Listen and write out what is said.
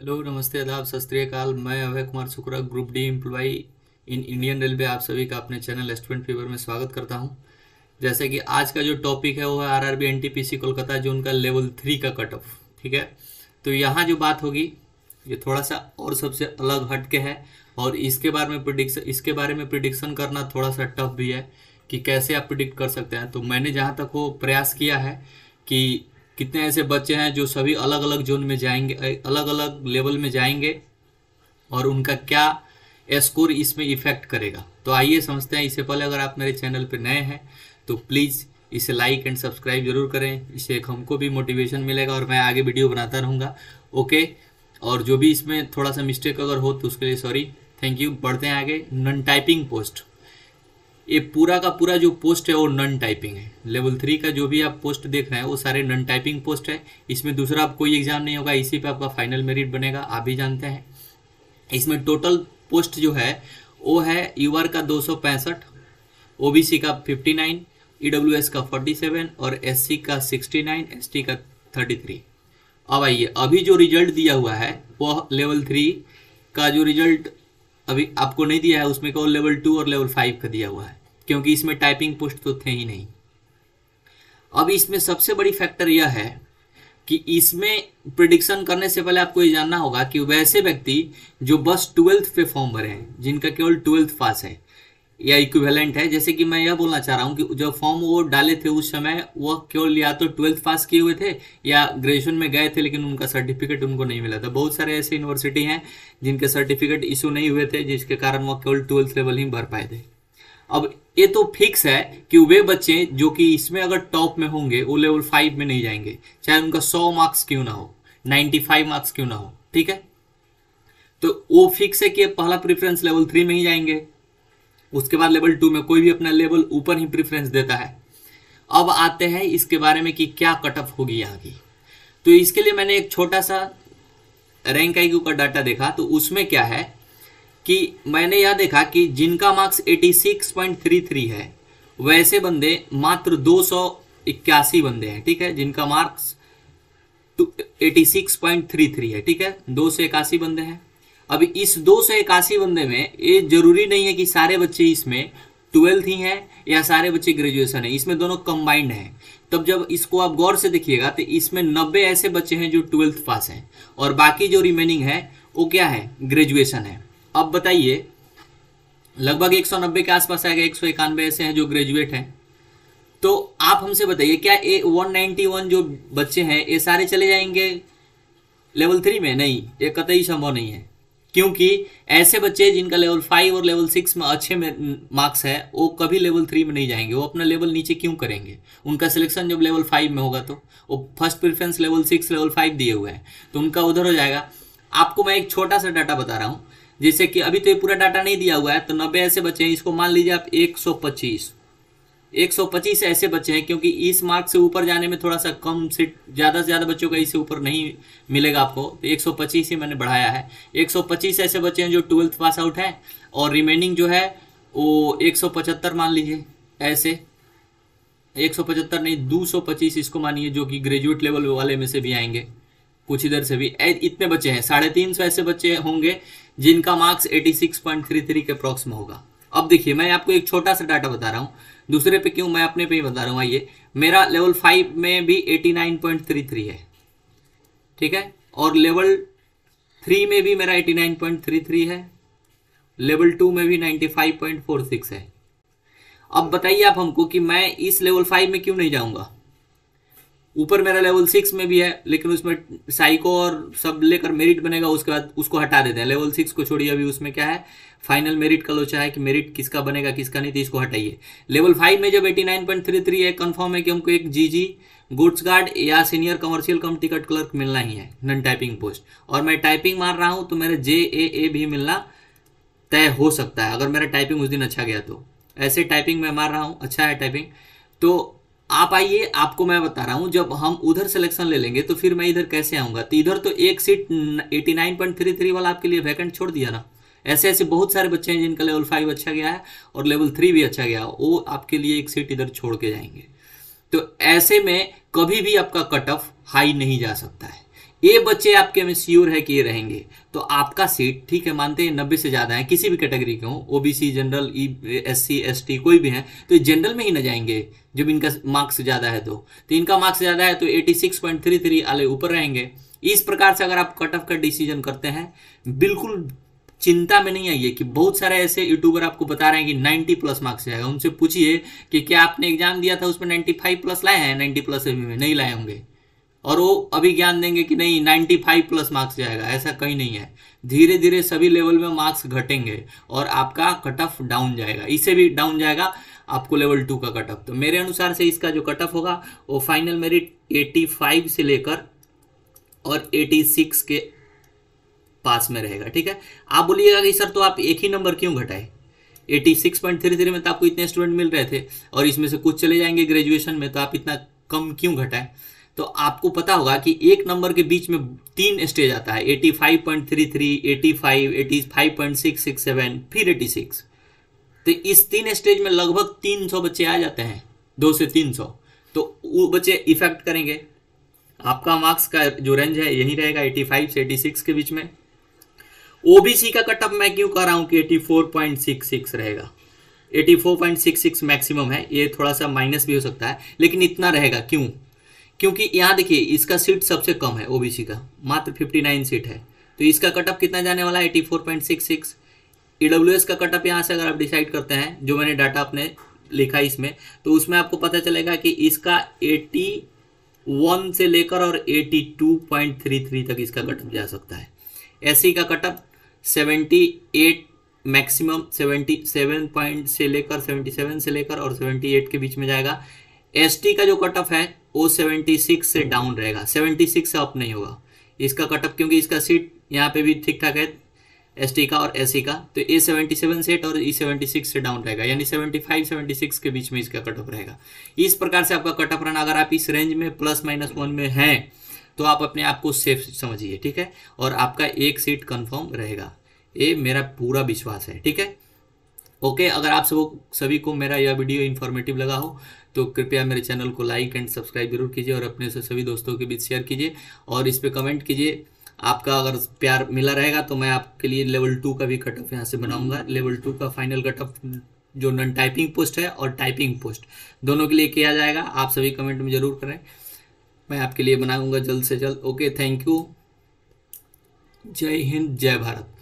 Hello नमस्ते आदाब सत मैं Abhay Kumar Shukra group D employee in Indian railway आप सभी का अपने चैनल स्टूडेंट फीवर में स्वागत करता हूं जैसे कि आज का जो टॉपिक है वो है आरआरबी एनटीपीसी कोलकाता जो उनका लेवल थ्री का कट ऑफ ठीक है तो यहाँ जो बात होगी ये थोड़ा सा और सबसे अलग हट के है और इसके बारे में प्रिडिक्शन इसके बारे में प्रिडिक्शन करना थोड़ा सा टफ भी है कि कैसे आप प्रिडिक्ट कर सकते हैं तो मैंने जहाँ तक वो प्रयास किया है कि कितने ऐसे बच्चे हैं जो सभी अलग अलग जोन में जाएंगे अलग अलग लेवल में जाएंगे और उनका क्या स्कोर इसमें इफेक्ट करेगा तो आइए समझते हैं इससे पहले अगर आप मेरे चैनल पर नए हैं तो प्लीज़ इसे लाइक एंड सब्सक्राइब जरूर करें इससे एक हमको भी मोटिवेशन मिलेगा और मैं आगे वीडियो बनाता रहूँगा ओके और जो भी इसमें थोड़ा सा मिस्टेक अगर हो तो उसके लिए सॉरी थैंक यू बढ़ते हैं आगे नॉन टाइपिंग पोस्ट ये पूरा का पूरा जो पोस्ट है वो नॉन टाइपिंग है लेवल थ्री का जो भी आप पोस्ट देख रहे हैं वो सारे नॉन टाइपिंग पोस्ट है इसमें दूसरा आप कोई एग्जाम नहीं होगा इसी पे आपका फाइनल मेरिट बनेगा आप भी जानते हैं इसमें टोटल पोस्ट जो है वो है यू का दो सौ पैंसठ का फिफ्टी नाइन e का फोर्टी सेवन और एस का सिक्सटी नाइन का थर्टी थ्री अब आइए अभी जो रिजल्ट दिया हुआ है वो लेवल थ्री का जो रिजल्ट अभी आपको नहीं दिया है उसमें केवल लेवल टू और लेवल फाइव का दिया हुआ है क्योंकि इसमें टाइपिंग पोस्ट तो थे ही नहीं अब इसमें सबसे बड़ी फैक्टर यह है कि इसमें प्रिडिक्शन करने से पहले आपको ये जानना होगा कि वैसे व्यक्ति जो बस ट्वेल्थ पे फॉर्म भरे हैं जिनका केवल ट्वेल्थ पास है या इक्विवेलेंट है जैसे कि मैं यह बोलना चाह रहा हूँ कि जो फॉर्म वो डाले थे उस समय वह केवल या तो ट्वेल्थ पास किए हुए थे या ग्रेजुएशन में गए थे लेकिन उनका सर्टिफिकेट उनको नहीं मिला था बहुत सारे ऐसे यूनिवर्सिटी हैं जिनके सर्टिफिकेट इशू नहीं हुए थे जिसके कारण वह केवल ट्वेल्थ लेवल ही भर पाए थे अब ये तो फिक्स है कि वे बच्चे जो कि इसमें अगर टॉप में होंगे वो लेवल फाइव में नहीं जाएंगे चाहे उनका सौ मार्क्स क्यों ना हो नाइन्टी फाइव मार्क्स क्यों ना हो ठीक है तो वो फिक्स है कि पहला प्रिफरेंस लेवल थ्री में ही जाएंगे उसके बाद लेवल टू में कोई भी अपना लेवल ऊपर ही प्रिफरेंस देता है अब आते हैं इसके बारे में कि क्या कट ऑफ होगी यहाँ की तो इसके लिए मैंने एक छोटा सा रैंक आई का डाटा देखा तो उसमें क्या है कि मैंने यह देखा कि जिनका मार्क्स 86.33 है वैसे बंदे मात्र दो इक्यासी बंदे हैं ठीक है जिनका marks eighty six point three three है ठीक है दो सौ इक्यासी बंदे हैं अब इस दो सौ इक्यासी बंदे में ये जरूरी नहीं है कि सारे बच्चे इसमें ट्वेल्थ ही हैं या सारे बच्चे ग्रेजुएशन है इसमें दोनों कंबाइंड हैं तब जब इसको आप गौर से देखिएगा तो इसमें नब्बे ऐसे बच्चे हैं जो ट्वेल्थ पास हैं और बाकी जो रिमेनिंग है वो क्या है ग्रेजुएशन है अब बताइए लगभग नब्बे के आसपास आएगा एक ऐसे हैं जो ग्रेजुएट हैं तो आप हमसे बताइए क्या ए 191 जो बच्चे हैं ये सारे चले जाएंगे लेवल थ्री में नहीं ये कतई संभव नहीं है क्योंकि ऐसे बच्चे जिनका लेवल फाइव और लेवल सिक्स में अच्छे में मार्क्स है वो कभी लेवल थ्री में नहीं जाएंगे वो अपना लेवल नीचे क्यों करेंगे उनका सिलेक्शन जब लेवल फाइव में होगा तो वो first preference level six level five दिए हुए हैं तो उनका उधर हो जाएगा आपको मैं एक छोटा सा डाटा बता रहा हूँ जैसे कि अभी तो ये पूरा डाटा नहीं दिया हुआ है तो नब्बे ऐसे बच्चे हैं इसको मान लीजिए आप एक सौ पच्चीस 125 ऐसे बच्चे हैं क्योंकि इस मार्क से ऊपर जाने में थोड़ा सा कम सीट ज़्यादा से ज़्यादा बच्चों का इससे ऊपर नहीं मिलेगा आपको तो 125 ही मैंने बढ़ाया है 125 ऐसे बच्चे हैं जो ट्वेल्थ पास आउट है और रिमेनिंग जो है वो 175 मान लीजिए ऐसे 175 नहीं 225 इसको मानिए जो कि ग्रेजुएट लेवल वाले में से भी आएंगे कुछ इधर से भी इतने बच्चे हैं साढ़े तीन सौ ऐसे बच्चे होंगे जिनका मार्क्स थ्री के अप्रॉक्स में होगा अब देखिए मैं आपको एक छोटा सा डाटा बता रहा हूँ दूसरे पे क्यों मैं अपने पे ही बता रहा हूँ ये मेरा लेवल फाइव में भी eighty nine point three three है ठीक है और लेवल थ्री में भी मेरा eighty nine point three three है लेवल टू में भी ninety five point four six है अब बताइए आप हमको कि मैं इस लेवल फाइव में क्यों नहीं जाऊँगा ऊपर मेरा लेवल सिक्स में भी है लेकिन उसमें साइको और सब लेकर मेरिट बनेगा उसके बाद उसको हटा देते हैं लेवल सिक्स को छोड़िए अभी उसमें क्या है फाइनल मेरिट का लोचा है कि मेरिट किसका बनेगा किसका नहीं तो इसको हटाइए लेवल फाइव में जब eighty nine point three three है कन्फर्म है कि हमको एक जी जी गुड्स गार्ड या senior commercial cum ticket clerk मिलना ही है नन टाइपिंग पोस्ट और मैं टाइपिंग मार रहा हूँ तो मेरे जे ए ए भी मिलना तय हो सकता है अगर मेरा टाइपिंग उस दिन अच्छा गया तो ऐसे टाइपिंग मैं मार रहा हूँ अच्छा है टाइपिंग तो आप आइए आपको मैं बता रहा हूं जब हम उधर सिलेक्शन ले लेंगे तो फिर मैं इधर कैसे आऊंगा तो इधर तो एक सीट 89.33 वाला आपके लिए वैकेंट छोड़ दिया ना ऐसे ऐसे बहुत सारे बच्चे हैं जिनका लेवल फाइव अच्छा गया है और लेवल थ्री भी अच्छा गया वो आपके लिए एक सीट इधर छोड़ के जाएंगे तो ऐसे में कभी भी आपका कट ऑफ हाई नहीं जा सकता है ये बच्चे आपके में श्योर है कि ये रहेंगे तो आपका सीट ठीक है मानते हैं नब्बे से ज़्यादा है किसी भी कैटेगरी के हों OBC general E S C S T कोई भी है तो ये जनरल में ही ना जाएंगे जब इनका मार्क्स ज़्यादा है तो तो इनका मार्क्स ज़्यादा है तो eighty six point three three वाले ऊपर रहेंगे इस प्रकार से अगर आप कट ऑफ का डिसीजन करते हैं बिल्कुल चिंता में नहीं आइए कि बहुत सारे ऐसे यूट्यूबर आपको बता रहे हैं कि 90 प्लस मार्क्स आएगा उनसे पूछिए कि क्या आपने एग्जाम दिया था उसमें 95 प्लस लाए हैं 90 प्लस अभी में नहीं लाए होंगे और वो अभी ज्ञान देंगे कि नहीं नाइन्टी फाइव प्लस मार्क्स जाएगा ऐसा कहीं नहीं है धीरे धीरे सभी लेवल में मार्क्स घटेंगे और आपका कट ऑफ डाउन जाएगा इसे भी डाउन जाएगा आपको लेवल टू का कट ऑफ तो मेरे अनुसार से इसका जो कट ऑफ होगा वो फाइनल मेरिट एटी फाइव से लेकर और एटी सिक्स के पास में रहेगा ठीक है आप बोलिएगा कि सर तो आप एक ही नंबर क्यों घटाए 86.33 में तो आपको इतने स्टूडेंट मिल रहे थे और इसमें से कुछ चले जाएंगे ग्रेजुएशन में तो आप इतना कम क्यों घटाएं तो आपको पता होगा कि एक नंबर के बीच में तीन स्टेज आता है 85.33, 85, 85.667, फिर 86 तो इस तीन स्टेज में लगभग 300 बच्चे आ जाते हैं दो से 300 तो वो बच्चे इफेक्ट करेंगे आपका मार्क्स का जो रेंज है यही रहेगा 85 से 86 के बीच में ओबीसी का कटअप मैं क्यों कह रहा हूँ कि 84.66 रहेगा 84.66 मैक्सिमम है ये थोड़ा सा माइनस भी हो सकता है लेकिन इतना रहेगा क्यों क्योंकि यहाँ देखिए इसका सीट सबसे कम है ओबीसी का मात्र 59 सीट है तो इसका कटअप कितना जाने वाला है eighty four point six six E W S का कटअप यहाँ से अगर आप डिसाइड करते हैं जो मैंने डाटा आपने लिखा इसमें तो उसमें आपको पता चलेगा कि इसका एटी वन से लेकर और eighty two point three three तक इसका कटअप जा सकता है एस का cutoff seventy eight maximum seventy seven point से लेकर सेवेंटी सेवन से लेकर और सेवेंटी एट के बीच में जाएगा एसटी का जो कट ऑफ है वो 76 से डाउन रहेगा 76 से अप नहीं होगा इसका कट ऑफ क्योंकि इसका सीट यहाँ पे भी ठीक ठाक है एस का और एस e का तो ए सेवेंटी सेवन सेट और ई सेवेंटी सिक्स से डाउन रहेगा यानी सेवेंटी फाइव सेवेंटी सिक्स के बीच में इसका कट ऑफ रहेगा इस प्रकार से आपका कट ऑफ रहना अगर आप इस रेंज में प्लस माइनस वन में हैं तो आप अपने आप को सेफ समझिए ठीक है और आपका एक सीट कन्फर्म रहेगा ये मेरा पूरा विश्वास है ठीक है ओके अगर आप सब सभी को मेरा यह वीडियो इन्फॉर्मेटिव लगा हो तो कृपया मेरे चैनल को लाइक एंड सब्सक्राइब जरूर कीजिए और अपने से सभी दोस्तों के बीच शेयर कीजिए और इस पर कमेंट कीजिए आपका अगर प्यार मिला रहेगा तो मैं आपके लिए लेवल टू का भी कटअप यहाँ से बनाऊंगा लेवल हम्म। टू का फाइनल कटअप जो नॉन टाइपिंग पोस्ट है और टाइपिंग पोस्ट दोनों के लिए किया जाएगा आप सभी कमेंट में ज़रूर करें मैं आपके लिए बनाऊंगा जल्द से जल्द ओके थैंक यू जय हिंद जय भारत